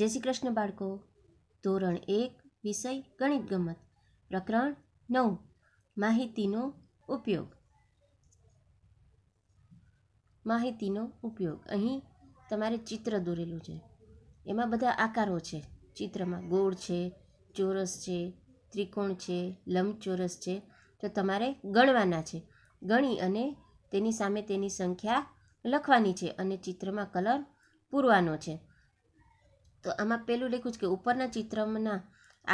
જય શ્રી કૃષ્ણ બાળકો ધોરણ એક વિષય ગણિત ગમત પ્રકરણ નવ માહિતીનો ઉપયોગ માહિતીનો ઉપયોગ અહીં તમારે ચિત્ર દોરેલું છે એમાં બધા આકારો છે ચિત્રમાં ગોળ છે ચોરસ છે ત્રિકોણ છે લંબચોરસ છે તો તમારે ગણવાના છે ગણી અને તેની સામે તેની સંખ્યા લખવાની છે અને ચિત્રમાં કલર પૂરવાનો છે તો આમાં પહેલું લખ્યું છે કે ઉપરના ચિત્રના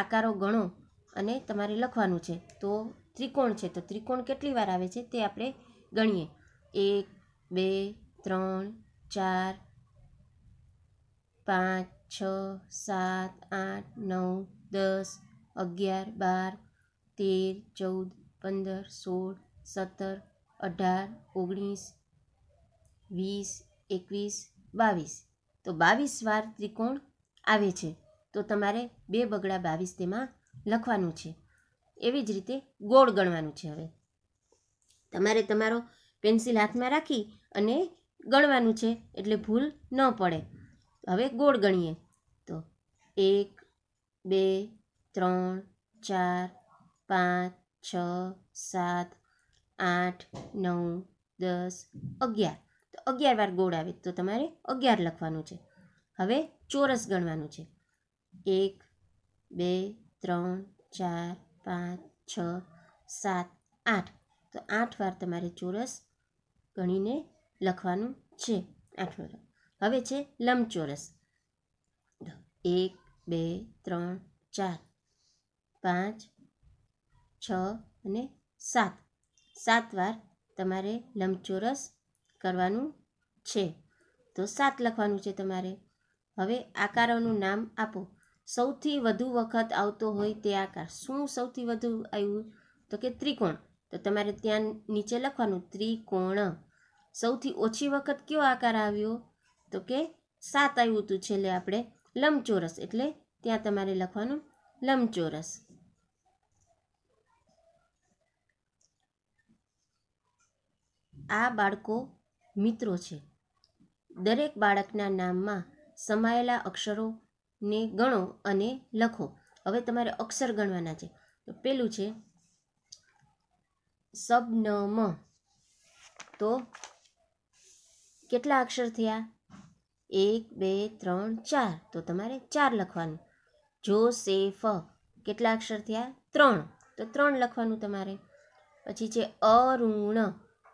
આકારો ગણો અને તમારે લખવાનું છે તો ત્રિકોણ છે તો ત્રિકોણ કેટલી વાર આવે છે તે આપણે ગણીએ એક બે ત્રણ ચાર પાંચ છ સાત આઠ નવ દસ અગિયાર બાર તેર ચૌદ પંદર સોળ સત્તર અઢાર ઓગણીસ વીસ એકવીસ બાવીસ તો બાવીસ વાર ત્રિકોણ આવે છે તો તમારે બે બગડા બાવીસ તેમાં લખવાનું છે એવી જ રીતે ગોળ ગણવાનું છે હવે તમારે તમારો પેન્સિલ હાથમાં રાખી અને ગણવાનું છે એટલે ભૂલ ન પડે હવે ગોળ ગણીએ તો એક બે ત્રણ ચાર પાંચ છ સાત આઠ નવ દસ અગિયાર તો અગિયાર વાર ગોળ આવે તો તમારે અગિયાર લખવાનું છે હવે ચોરસ ગણવાનું છે એક બે ત્રણ ચાર પાંચ છ સાત આઠ તો આઠ વાર તમારે ચોરસ ગણીને લખવાનું છે આઠ વાર હવે છે લંબચોરસ એક બે ત્રણ ચાર પાંચ છ અને સાત સાત વાર તમારે લંબચોરસ કરવાનું છે તો સાત લખવાનું છે તમારે હવે આકારોનું નામ આપો સૌથી વધુ વખત આવતો હોય તે આકાર શું સૌથી વધુ આવ્યું તો કે ત્રિકોણ તો તમારે ત્યાં નીચે લખવાનું ત્રિકોણ સૌથી ઓછી વખત કયો આકાર આવ્યો તો કે સાત આવ્યું હતું છેલ્લે આપણે લંબચોરસ એટલે ત્યાં તમારે લખવાનું લંબચોરસ આ બાળકો મિત્રો છે દરેક બાળકના નામમાં સમાયેલા અક્ષરોને ગણો અને લખો હવે તમારે અક્ષર ગણવાના છે તો પેલું છે સબનમ તો કેટલા અક્ષર થયા એક બે ત્રણ ચાર તો તમારે ચાર લખવાનું જો જોસેફ કેટલા અક્ષર થયા ત્રણ તો ત્રણ લખવાનું તમારે પછી છે અરુણ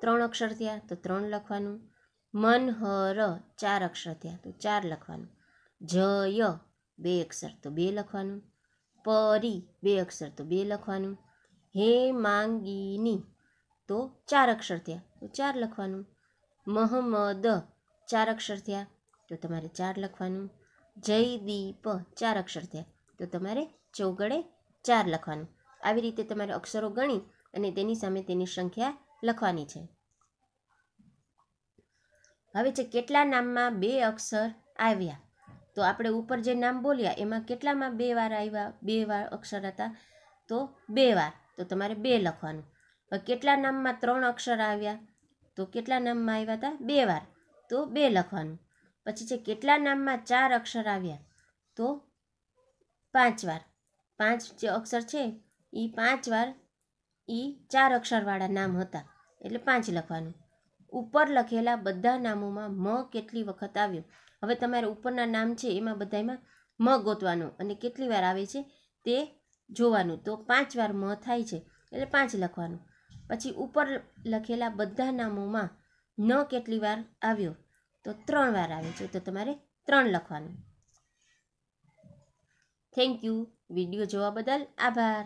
ત્રણ અક્ષર થયા તો ત્રણ લખવાનું મનહર ચાર અક્ષર થયા તો ચાર લખવાનું જય બે અક્ષર તો બે લખવાનું પરી બે અક્ષર તો બે લખવાનું હે માંગીની તો ચાર અક્ષર થયા તો ચાર લખવાનું મહમદ ચાર અક્ષર થયા તો તમારે ચાર લખવાનું જયદીપ ચાર અક્ષર થયા તો તમારે ચોગડે ચાર લખવાનું આવી રીતે તમારે અક્ષરો ગણી અને તેની સામે તેની સંખ્યા લખવાની છે હવે છે કેટલા નામમાં બે અક્ષર આવ્યા તો આપણે ઉપર જે નામ બોલ્યા એમાં કેટલામાં બે વાર આવ્યા બે વાર અક્ષર હતા તો બે વાર તો તમારે બે લખવાનું હવે કેટલા નામમાં ત્રણ અક્ષર આવ્યા તો કેટલા નામમાં આવ્યા હતા બે વાર તો બે લખવાનું પછી છે કેટલા નામમાં ચાર અક્ષર આવ્યા તો પાંચ વાર પાંચ જે અક્ષર છે એ પાંચ વાર એ ચાર અક્ષરવાળા નામ હતા એટલે પાંચ લખવાનું ઉપર લખેલા બધા નામોમાં મ કેટલી વખત આવ્યું હવે તમારે ઉપરના નામ છે એમાં બધામાં મ ગોતવાનું અને કેટલી વાર આવે છે તે જોવાનું તો પાંચ વાર મ થાય છે એટલે પાંચ લખવાનું પછી ઉપર લખેલા બધા નામોમાં ન કેટલી વાર આવ્યો તો ત્રણ વાર આવે છે તો તમારે ત્રણ લખવાનું થેન્ક યુ વિડીયો જોવા બદલ આભાર